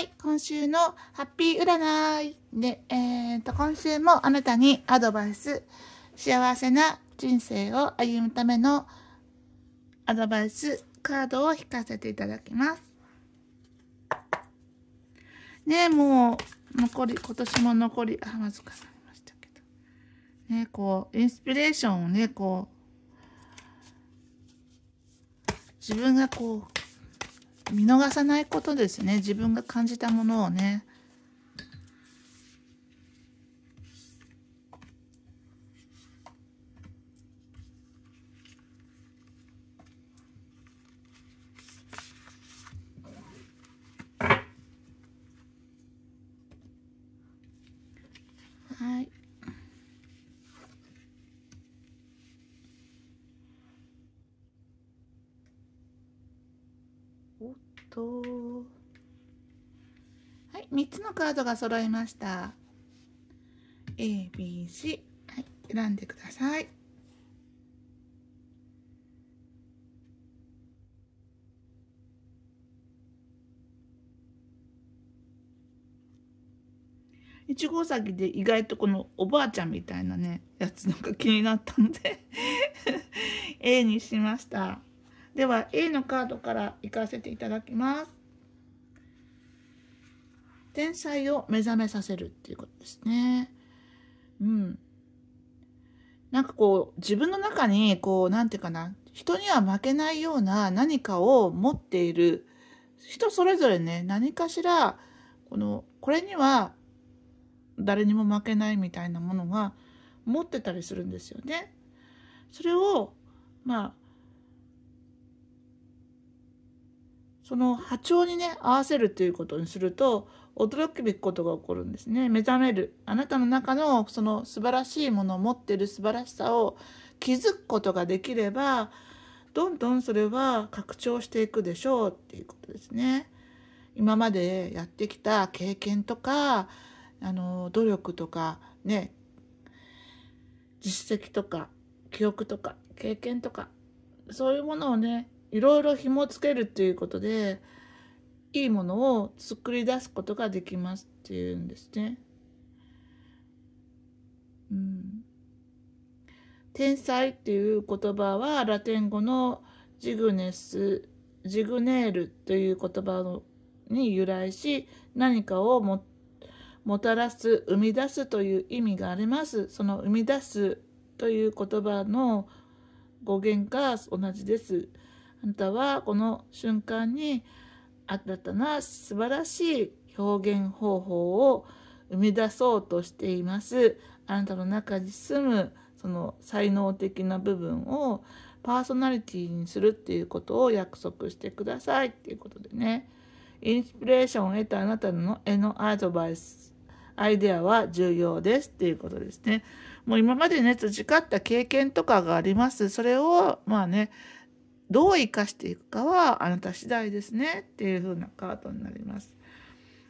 はい、今週のハッピー占いで、えー、と、今週もあなたにアドバイス、幸せな人生を歩むためのアドバイスカードを引かせていただきます。ねもう、残り、今年も残り、あ、まずかさなりましたけど。ねこう、インスピレーションをね、こう、自分がこう、見逃さないことですね自分が感じたものをねとはい3つのカードが揃いました ABC、はい、選んでください1号先で意外とこのおばあちゃんみたいなねやつなんか気になったので A にしました。では A のカードから行かせていただきます。天才を目覚めさせるっていうことですね。うん。なんかこう自分の中にこう何て言うかな人には負けないような何かを持っている人それぞれね何かしらこのこれには誰にも負けないみたいなものが持ってたりするんですよね。それをまあその波長にね合わせるということにすると驚くべきことが起こるんですね目覚めるあなたの中のその素晴らしいものを持ってる素晴らしさを気づくことができればどんどんそれは拡張していくでしょうっていうことですね。今までやってきた経験とかあの努力とかね実績とか記憶とか経験とかそういうものをねいろいろ紐付けるっていうことでいいものを作り出すことができますっていうんですね。うん、天才っていう言葉はラテン語のジグネスジグネールという言葉のに由来し何かをももたらす生み出すという意味があります。その生み出すという言葉の語源が同じです。あなたはこの瞬間に新たな素晴らしい表現方法を生み出そうとしています。あなたの中に住むその才能的な部分をパーソナリティにするっていうことを約束してくださいっていうことでね。インスピレーションを得たあなたの絵のアドバイス、アイデアは重要ですっていうことですね。もう今までね、培った経験とかがあります。それを、まあね、どう生かしていくかはあなた次第ですねっていう風なカードになります。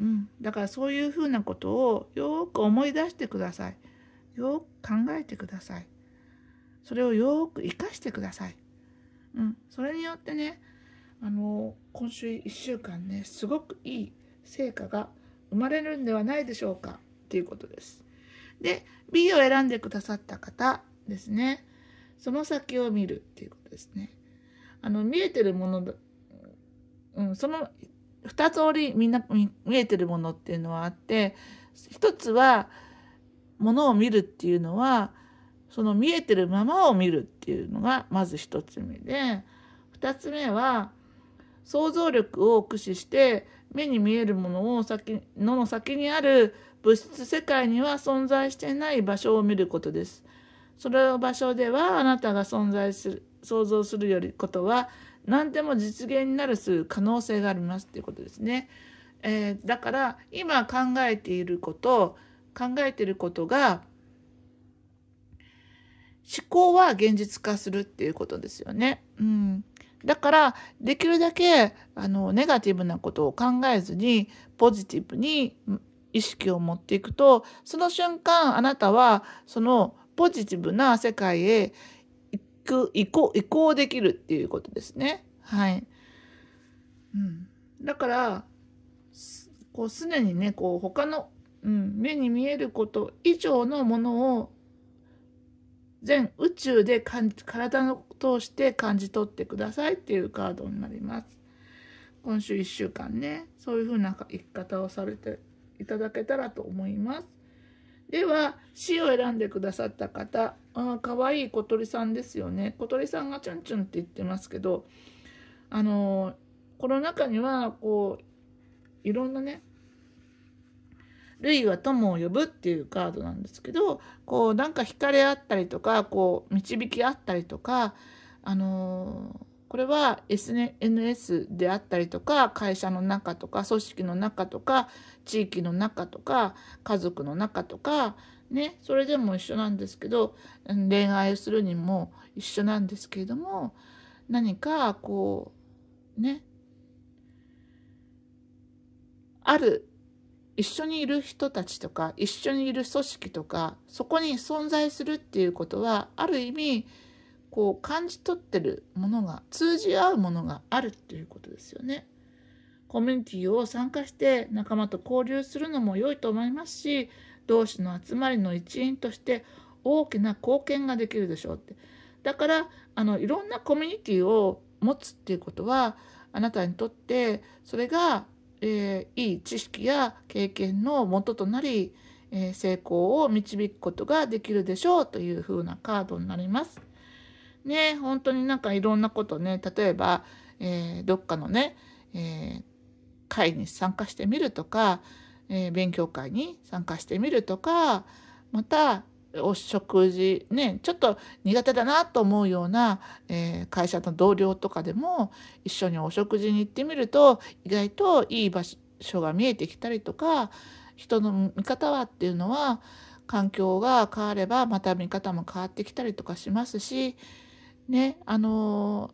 うん、だからそういう風なことをよく思い出してください。よく考えてください。それをよく生かしてください。うん、それによってね、あの今週1週間ね、すごくいい成果が生まれるんではないでしょうかっていうことです。で、B を選んでくださった方ですね。その先を見るっていうことですね。あの見えてるものだ、うん、その2つ折りみんな見えてるものっていうのはあって1つはものを見るっていうのはその見えてるままを見るっていうのがまず1つ目で2つ目は想像力を駆使して目に見えるものを先のの先にある物質世界には存在していない場所を見ることです。その場所ではあなたが存在する想像するよりことは何でも実現になる可能性がありますっていうことですね。えー、だから今考えていること考えていることが思考は現実化するっていうことですよね。うん、だからできるだけあのネガティブなことを考えずにポジティブに意識を持っていくとその瞬間あなたはそのポジティブな世界へく移行移行できるっていうことですね。はい。うん、だからこう常にねこう他の、うん、目に見えること以上のものを全宇宙で体を通して感じ取ってくださいっていうカードになります。今週1週間ねそういうふうな生き方をされていただけたらと思います。では死を選んでくださった方あかわいい小鳥さんですよね小鳥さんがチュンチュンって言ってますけどあのこの中にはこういろんなね類は友を呼ぶっていうカードなんですけどこうなんか惹かれ合ったりとかこう導き合ったりとかあのーこれは SNS であったりとか会社の中とか組織の中とか地域の中とか家族の中とかねそれでも一緒なんですけど恋愛するにも一緒なんですけれども何かこうねある一緒にいる人たちとか一緒にいる組織とかそこに存在するっていうことはある意味こう感じ取ってるものが通じ合うものがあるっていうことですよね。コミュニティを参加して仲間と交流するのも良いと思いますし同士の集まりの一員として大きな貢献ができるでしょうって。だからあのいろんなコミュニティを持つっていうことはあなたにとってそれが、えー、いい知識や経験の元となり、えー、成功を導くことができるでしょうというふうなカードになります。ね、本当になんかいろんなことね、例えば、えー、どっかのね、えー、会に参加してみるとか、えー、勉強会に参加してみるとか、また、お食事ねちょっと苦手だなと思うような、えー、会社の同僚とかでも一緒にお食事に行ってみると意外といい場所が見えてきたりとか人の見方はっていうのは環境が変わればまた見方も変わってきたりとかしますしね、あの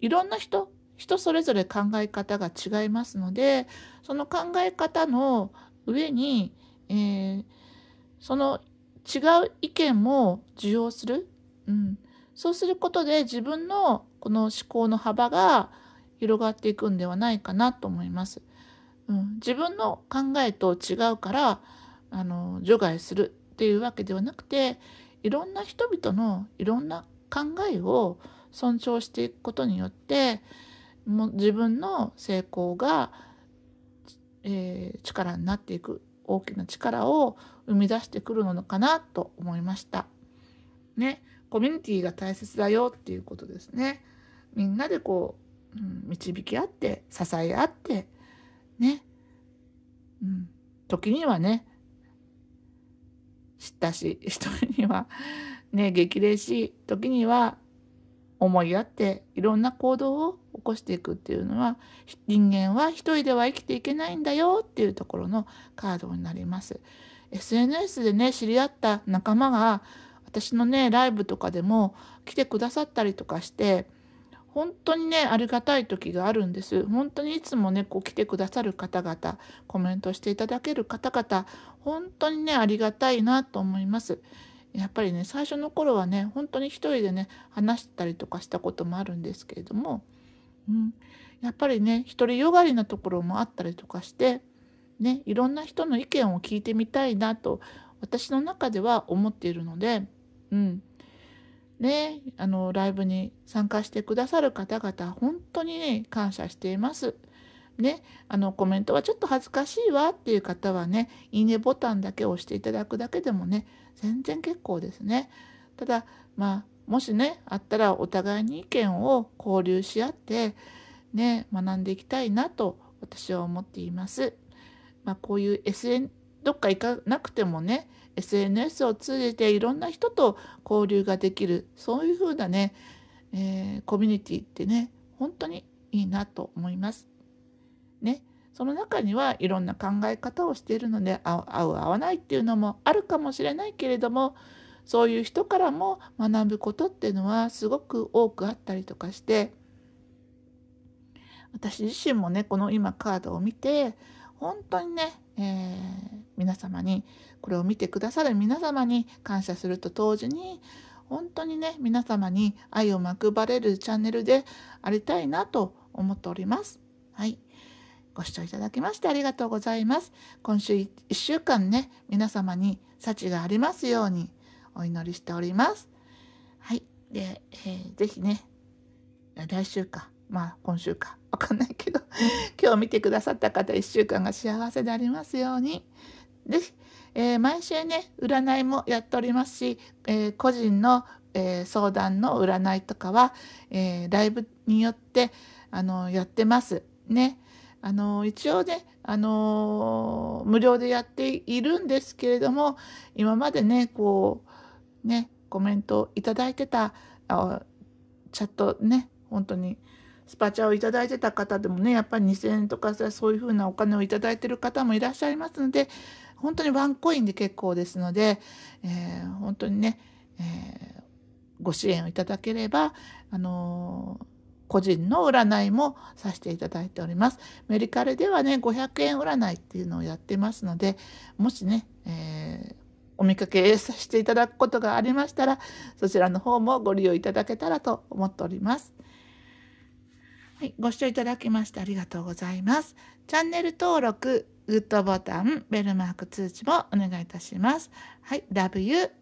いろんな人、人それぞれ考え方が違いますので、その考え方の上に、えー、その違う意見も受容する。うん。そうすることで自分のこの思考の幅が広がっていくんではないかなと思います。うん、自分の考えと違うからあの除外するっていうわけではなくていろんな人々のいろんな考えを尊重していくことによってもう自分の成功が、えー、力になっていく大きな力を生み出してくるのかなと思いました。ね、コミュニティが大切だよっていうことですね。みんなでこう、うん、導き合って支え合ってね、うん、時にはね知ったし人にはね、激励し時には思いやっていろんな行動を起こしていくっていうのは人間は一人では生きていけないんだよっていうところのカードになります。SNS でね知り合った仲間が私のねライブとかでも来てくださったりとかして本当にねありがたい時があるんです本当にいつもねこう来てくださる方々コメントしていただける方々本当にねありがたいなと思います。やっぱりね最初の頃はね本当に一人でね話したりとかしたこともあるんですけれども、うん、やっぱりね独りよがりなところもあったりとかして、ね、いろんな人の意見を聞いてみたいなと私の中では思っているので、うんね、あのライブに参加してくださる方々本当にね感謝しています。ね、あのコメントはちょっと恥ずかしいわっていう方はねいいねボタンだけ押していただくだけでもね全然結構ですね。ただまあもしねあったらお互いに意見を交流し合ってね学んでいきたいなと私は思っています。まあ、こういう SN どっか行かなくてもね SNS を通じていろんな人と交流ができるそういう風なね、えー、コミュニティってね本当にいいなと思います。ねその中にはいろんな考え方をしているので合う合わないっていうのもあるかもしれないけれどもそういう人からも学ぶことっていうのはすごく多くあったりとかして私自身もねこの今カードを見て本当にね、えー、皆様にこれを見てくださる皆様に感謝すると同時に本当にね皆様に愛をまくばれるチャンネルでありたいなと思っております。はい、ご視聴いただきましてありがとうございます。今週1週間ね、皆様に幸がありますようにお祈りしております。はい。で、えー、ぜひね、来週か、まあ今週か、わかんないけど、今日見てくださった方1週間が幸せでありますように。ぜひ、えー、毎週ね、占いもやっておりますし、えー、個人の、えー、相談の占いとかは、えライブによって、あの、やってます。ね。あの、一応ね、あの、無料でやっているんですけれども、今までね、こう、ね、コメントいただいてた、あチャットね、本当に、スパチャをいただいてた方でもね、やっぱり2000円とかそういうふうなお金をいただいてる方もいらっしゃいますので、本当にワンコインで結構ですので、えー、本当にね、えー、ご支援をいただければ、あのー個人の占いもさせていただいております。メリカルではね、500円占いっていうのをやってますので、もしね、えー、お見かけさせていただくことがありましたら、そちらの方もご利用いただけたらと思っております。はい、ご視聴いただきましてありがとうございます。チャンネル登録、グッドボタン、ベルマーク通知もお願いいたします。はい、Love you!